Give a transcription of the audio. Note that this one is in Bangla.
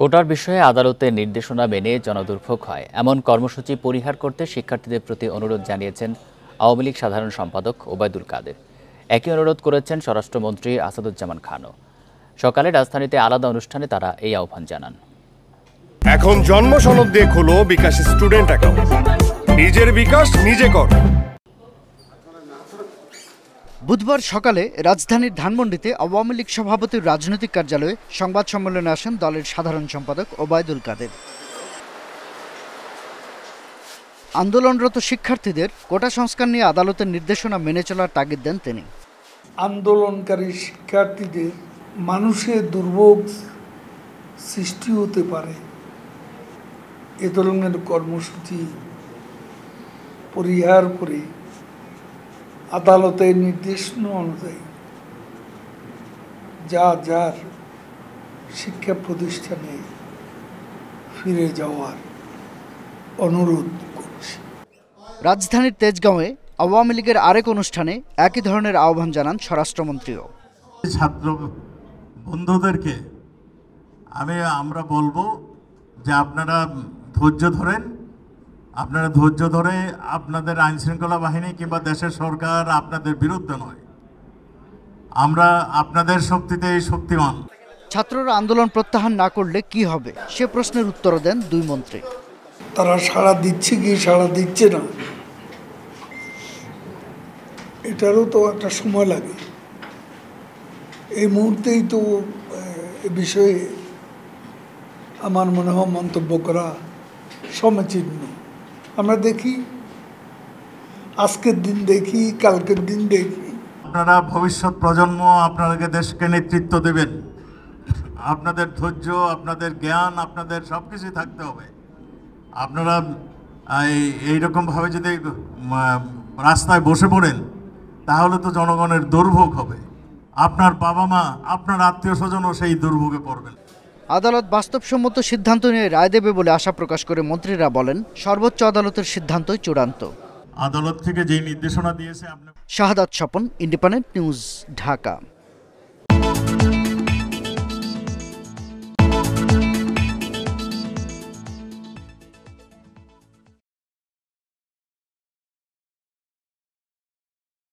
কোটার বিষয়ে আদালতের নির্দেশনা মেনে জনদুর্ভোগ হয় এমন কর্মসূচি পরিহার করতে শিক্ষার্থীদের প্রতি অনুরোধ জানিয়েছেন আওয়ামী লীগ সাধারণ সম্পাদক ওবায়দুল কাদের একই অনুরোধ করেছেন স্বরাষ্ট্রমন্ত্রী আসাদুজ্জামান খানও সকালে রাজধানীতে আলাদা অনুষ্ঠানে তারা এই আহ্বান জানান এখন জন্ম সনদ দিয়ে খুলো বিকাশ স্টুডেন্ট অ্যাকাউন্ট নিজের বিকাশ নিজে কর বুধবার সকালে রাজধানীর ধানমন্ডিতে আওয়ামী লীগ সভাপতির রাজনৈতিক কার্যালয়ে সংবাদ সম্মেলনে আসেন দলের সাধারণ সম্পাদক ওবায়দুল কাদের আন্দোলনরত শিক্ষার্থীদের কোটা সংস্কার নিয়ে আদালতের নির্দেশনা মেনে চলার তাগিদ দেন তিনি আন্দোলনকারী শিক্ষার্থীদের মানুষের দুর্ভোগ সৃষ্টি হতে পারে এ ধরনের কর্মসূচি পরিহার করে আদালতের নির্দিষ্ট অনুযায়ী যা যার শিক্ষা প্রতিষ্ঠানে ফিরে যাওয়ার অনুরোধ করছি রাজধানীর তেজগাঁওয়ে আওয়ামী লীগের আরেক অনুষ্ঠানে একই ধরনের আহ্বান জানান স্বরাষ্ট্রমন্ত্রীও ছাত্র বন্ধুদেরকে আমি আমরা বলবো যে আপনারা ধৈর্য ধরেন আপনারা ধৈর্য ধরে আপনাদের আইনশৃঙ্খলা বাহিনী কিংবা দেশের সরকার আপনাদের বিরুদ্ধে নয় আমরা আপনাদের শক্তিতে শক্তিমান ছাত্ররা আন্দোলন প্রত্যাহার না করলে কি হবে সে প্রশ্নের উত্তর দেন দুই মন্ত্রী তারা সাড়া দিচ্ছে কি সাড়া দিচ্ছে না এটারও তো একটা সময় লাগে এই মুহূর্তেই তো এ বিষয়ে আমার মনে হয় মন্তব্য করা সমীচীন নয় আমরা দেখি আজকের দিন দেখি কালকের দিন দেখি আপনারা ভবিষ্যৎ প্রজন্ম আপনাদেরকে দেশকে নেতৃত্ব দেবেন আপনাদের ধৈর্য আপনাদের জ্ঞান আপনাদের সব কিছুই থাকতে হবে আপনারা এইরকমভাবে যদি রাস্তায় বসে পড়েন তাহলে তো জনগণের দুর্ভোগ হবে আপনার বাবা মা আপনার আত্মীয় স্বজনও সেই দুর্ভোগে পড়বেন আদালত বাস্তবসম্মত সিদ্ধান্ত নিয়ে রায় দেবে বলে আশা প্রকাশ করে মন্ত্রীরা বলেন সর্বোচ্চ আদালতের সিদ্ধান্তই চূড়ান্ত আদালত থেকে যে নির্দেশনা দিয়েছে শাহাদাত স্বপন ইন্ডিপেন্ডেন্ট নিউজ ঢাকা